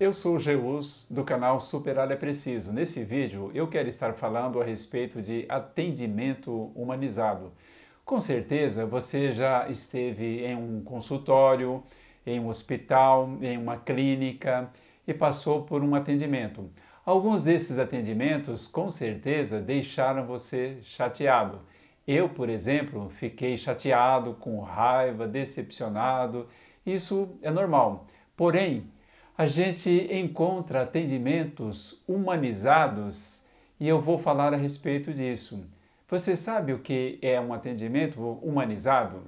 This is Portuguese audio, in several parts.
Eu sou o Geus do canal Superar é Preciso. Nesse vídeo eu quero estar falando a respeito de atendimento humanizado. Com certeza você já esteve em um consultório, em um hospital, em uma clínica e passou por um atendimento. Alguns desses atendimentos com certeza deixaram você chateado. Eu, por exemplo, fiquei chateado, com raiva, decepcionado. Isso é normal. Porém, a gente encontra atendimentos humanizados e eu vou falar a respeito disso. Você sabe o que é um atendimento humanizado?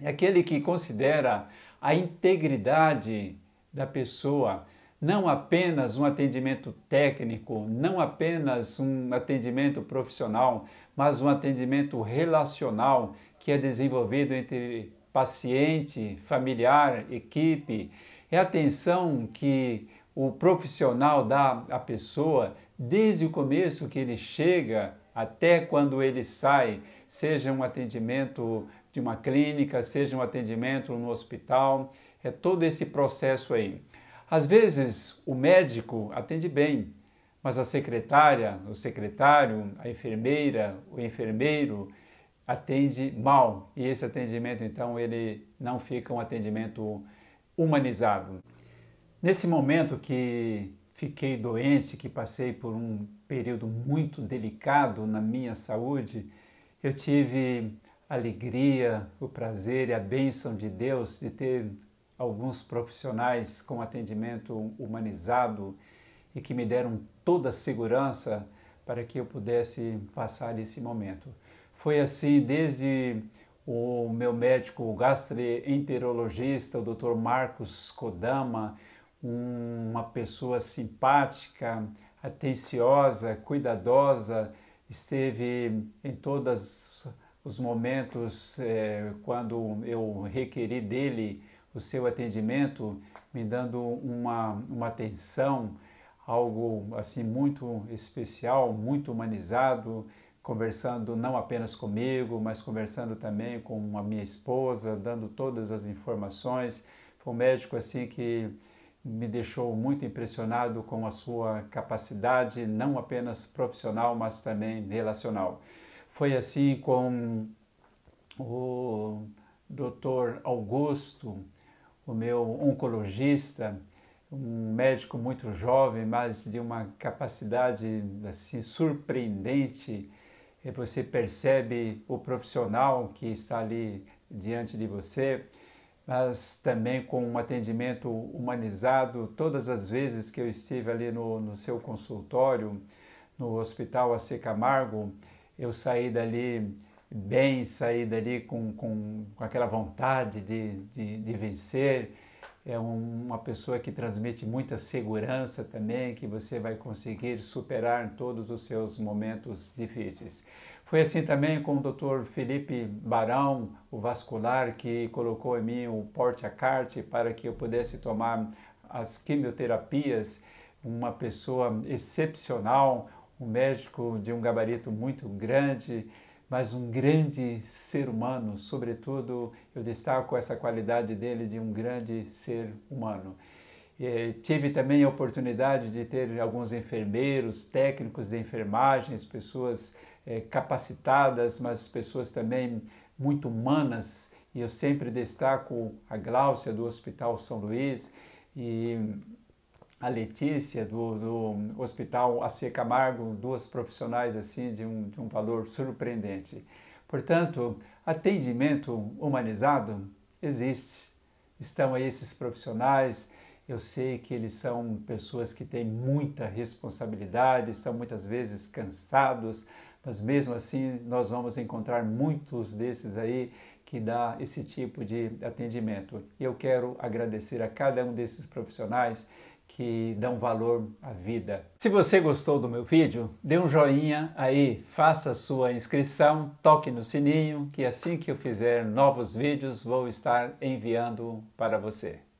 É aquele que considera a integridade da pessoa, não apenas um atendimento técnico, não apenas um atendimento profissional, mas um atendimento relacional que é desenvolvido entre paciente, familiar, equipe é a atenção que o profissional dá à pessoa desde o começo que ele chega até quando ele sai, seja um atendimento de uma clínica, seja um atendimento no hospital, é todo esse processo aí. Às vezes o médico atende bem, mas a secretária, o secretário, a enfermeira, o enfermeiro atende mal e esse atendimento então ele não fica um atendimento humanizado. Nesse momento que fiquei doente, que passei por um período muito delicado na minha saúde, eu tive a alegria, o prazer e a bênção de Deus de ter alguns profissionais com atendimento humanizado e que me deram toda a segurança para que eu pudesse passar esse momento. Foi assim desde o meu médico gastroenterologista, o Dr. Marcos Kodama, um, uma pessoa simpática, atenciosa, cuidadosa, esteve em todos os momentos eh, quando eu requeri dele o seu atendimento, me dando uma, uma atenção, algo assim muito especial, muito humanizado conversando não apenas comigo, mas conversando também com a minha esposa, dando todas as informações. Foi um médico assim que me deixou muito impressionado com a sua capacidade, não apenas profissional, mas também relacional. Foi assim com o Dr. Augusto, o meu oncologista, um médico muito jovem, mas de uma capacidade assim surpreendente você percebe o profissional que está ali diante de você, mas também com um atendimento humanizado. Todas as vezes que eu estive ali no, no seu consultório, no Hospital AC Camargo, eu saí dali bem, saí dali com, com, com aquela vontade de, de, de vencer, é uma pessoa que transmite muita segurança também, que você vai conseguir superar todos os seus momentos difíceis. Foi assim também com o Dr. Felipe Barão, o vascular, que colocou em mim o porte a carte para que eu pudesse tomar as quimioterapias. Uma pessoa excepcional, um médico de um gabarito muito grande, mas um grande ser humano, sobretudo eu destaco essa qualidade dele de um grande ser humano. E tive também a oportunidade de ter alguns enfermeiros, técnicos de enfermagem, pessoas eh, capacitadas, mas pessoas também muito humanas. E eu sempre destaco a Gláucia do Hospital São Luís e a Letícia do, do Hospital AC Camargo, duas profissionais assim de um, de um valor surpreendente. Portanto, atendimento humanizado existe. Estão aí esses profissionais, eu sei que eles são pessoas que têm muita responsabilidade, são muitas vezes cansados, mas mesmo assim nós vamos encontrar muitos desses aí que dá esse tipo de atendimento. E eu quero agradecer a cada um desses profissionais que dão valor à vida. Se você gostou do meu vídeo, dê um joinha aí, faça sua inscrição, toque no sininho, que assim que eu fizer novos vídeos, vou estar enviando para você.